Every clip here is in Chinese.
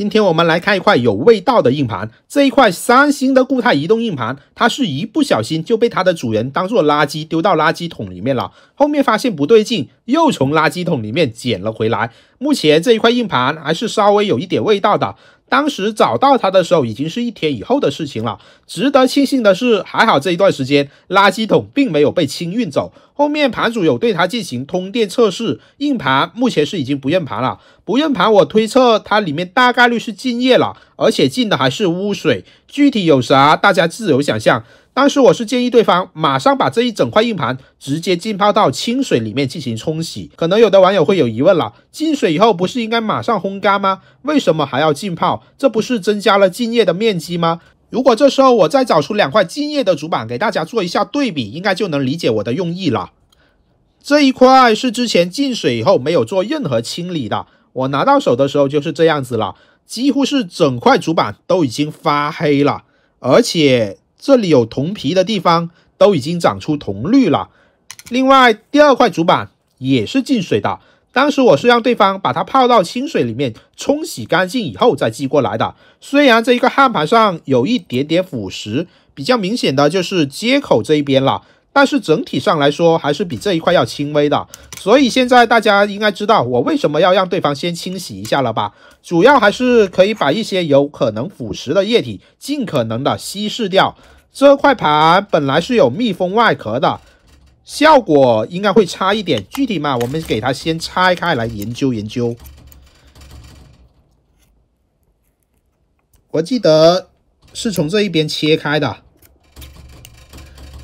今天我们来看一块有味道的硬盘，这一块三星的固态移动硬盘，它是一不小心就被它的主人当做垃圾丢到垃圾桶里面了。后面发现不对劲，又从垃圾桶里面捡了回来。目前这一块硬盘还是稍微有一点味道的。当时找到它的时候，已经是一天以后的事情了。值得庆幸的是，还好这一段时间垃圾桶并没有被清运走。后面盘主有对它进行通电测试，硬盘目前是已经不认盘了，不认盘我推测它里面大概率是进液了，而且进的还是污水，具体有啥大家自由想象。但是我是建议对方马上把这一整块硬盘直接浸泡到清水里面进行冲洗。可能有的网友会有疑问了，进水以后不是应该马上烘干吗？为什么还要浸泡？这不是增加了进液的面积吗？如果这时候我再找出两块进液的主板给大家做一下对比，应该就能理解我的用意了。这一块是之前进水以后没有做任何清理的，我拿到手的时候就是这样子了，几乎是整块主板都已经发黑了，而且这里有铜皮的地方都已经长出铜绿了。另外第二块主板也是进水的，当时我是让对方把它泡到清水里面冲洗干净以后再寄过来的。虽然这一个焊盘上有一点点腐蚀，比较明显的就是接口这一边了。但是整体上来说，还是比这一块要轻微的。所以现在大家应该知道我为什么要让对方先清洗一下了吧？主要还是可以把一些有可能腐蚀的液体尽可能的稀释掉。这块盘本来是有密封外壳的，效果应该会差一点。具体嘛，我们给它先拆开来研究研究。我记得是从这一边切开的。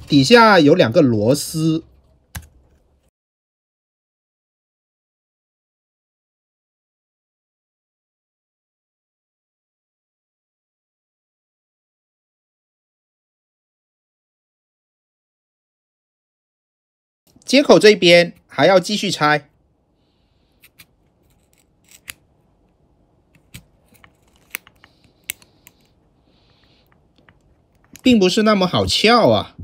底下有两个螺丝，接口这边还要继续拆，并不是那么好撬啊。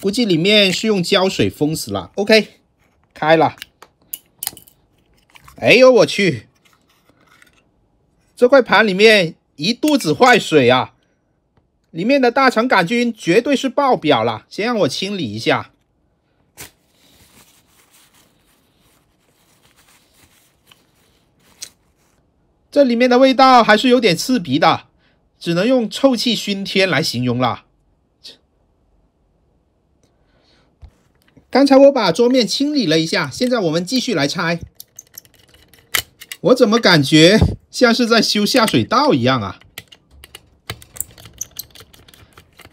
估计里面是用胶水封死了。OK，开了。哎呦我去！这块盘里面一肚子坏水啊！里面的大肠杆菌绝对是爆表了。先让我清理一下。这里面的味道还是有点刺鼻的，只能用臭气熏天来形容了。刚才我把桌面清理了一下，现在我们继续来拆。我怎么感觉像是在修下水道一样啊？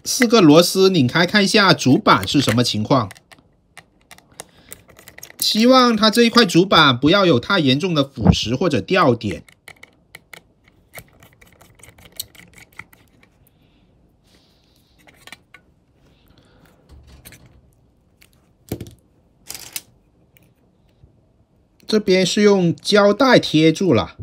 四个螺丝拧开，看一下主板是什么情况。希望它这一块主板不要有太严重的腐蚀或者掉点。这边是用胶带贴住了，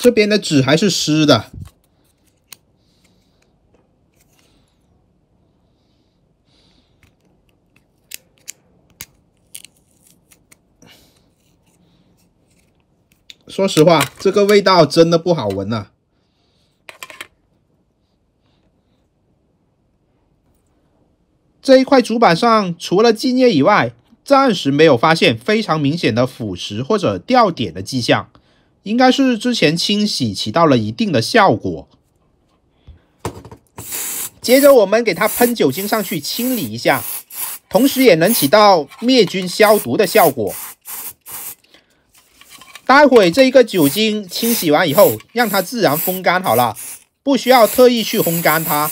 这边的纸还是湿的。说实话，这个味道真的不好闻啊。这一块主板上，除了积液以外，暂时没有发现非常明显的腐蚀或者掉点的迹象，应该是之前清洗起到了一定的效果。接着我们给它喷酒精上去清理一下，同时也能起到灭菌消毒的效果。待会这一个酒精清洗完以后，让它自然风干好了，不需要特意去烘干它。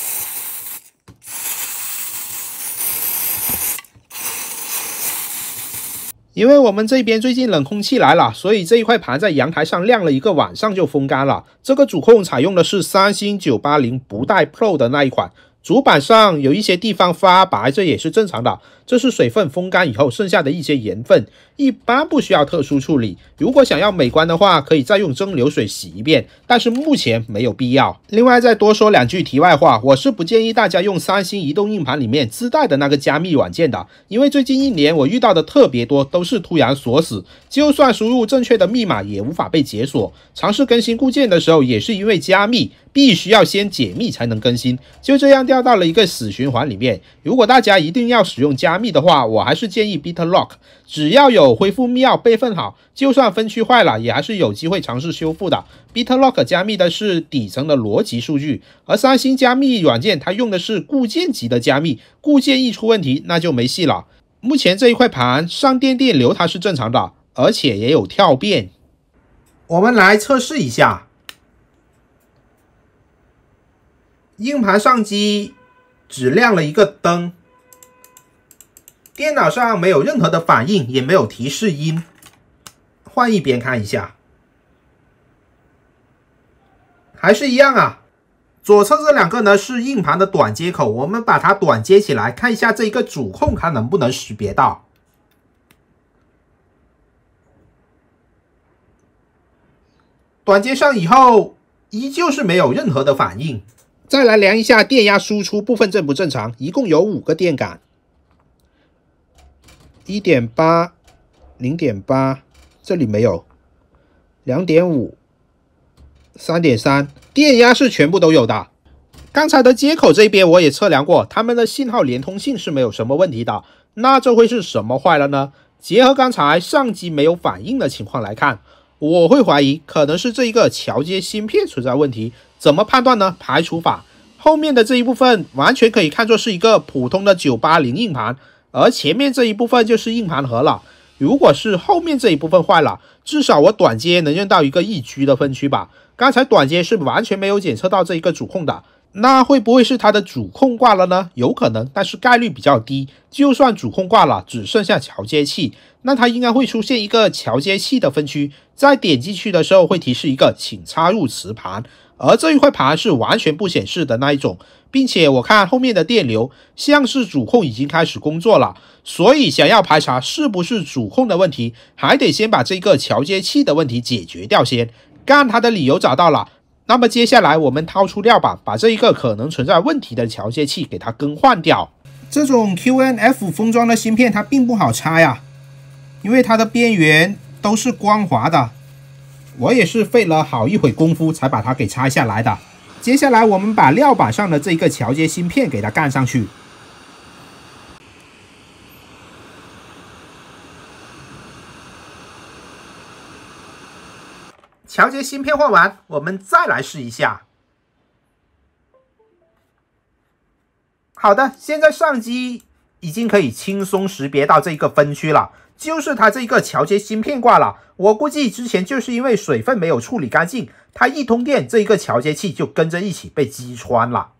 因为我们这边最近冷空气来了，所以这一块盘在阳台上晾了一个晚上就风干了。这个主控采用的是三星九八零，不带 Pro 的那一款。主板上有一些地方发白，这也是正常的，这是水分风干以后剩下的一些盐分，一般不需要特殊处理。如果想要美观的话，可以再用蒸馏水洗一遍，但是目前没有必要。另外再多说两句题外话，我是不建议大家用三星移动硬盘里面自带的那个加密软件的，因为最近一年我遇到的特别多，都是突然锁死，就算输入正确的密码也无法被解锁。尝试更新固件的时候，也是因为加密，必须要先解密才能更新。就这样。掉到了一个死循环里面。如果大家一定要使用加密的话，我还是建议 b i t l o c k 只要有恢复密钥备份好，就算分区坏了，也还是有机会尝试修复的。b i t l o c k 加密的是底层的逻辑数据，而三星加密软件它用的是固件级的加密，固件一出问题，那就没戏了。目前这一块盘上电电流它是正常的，而且也有跳变。我们来测试一下。硬盘上机只亮了一个灯，电脑上没有任何的反应，也没有提示音。换一边看一下，还是一样啊。左侧这两个呢是硬盘的短接口，我们把它短接起来，看一下这一个主控它能不能识别到。短接上以后，依旧是没有任何的反应。再来量一下电压输出部分正不正常？一共有五个电感，一点八、零点八，这里没有，两点五、三点三，电压是全部都有的。刚才的接口这边我也测量过，他们的信号连通性是没有什么问题的。那这会是什么坏了呢？结合刚才上机没有反应的情况来看。我会怀疑可能是这一个桥接芯片存在问题，怎么判断呢？排除法，后面的这一部分完全可以看作是一个普通的九八零硬盘，而前面这一部分就是硬盘盒了。如果是后面这一部分坏了，至少我短接能用到一个一 G 的分区吧？刚才短接是完全没有检测到这一个主控的。那会不会是它的主控挂了呢？有可能，但是概率比较低。就算主控挂了，只剩下桥接器，那它应该会出现一个桥接器的分区，在点进去的时候会提示一个“请插入磁盘”，而这一块盘是完全不显示的那一种，并且我看后面的电流像是主控已经开始工作了，所以想要排查是不是主控的问题，还得先把这个桥接器的问题解决掉先。干它的理由找到了。那么接下来，我们掏出料板，把这一个可能存在问题的桥接器给它更换掉。这种 QNF 封装的芯片它并不好拆啊，因为它的边缘都是光滑的，我也是费了好一会功夫才把它给拆下来的。接下来，我们把料板上的这一个桥接芯片给它干上去。桥接芯片换完，我们再来试一下。好的，现在上机已经可以轻松识别到这个分区了，就是它这个桥接芯片挂了。我估计之前就是因为水分没有处理干净，它一通电，这一个桥接器就跟着一起被击穿了。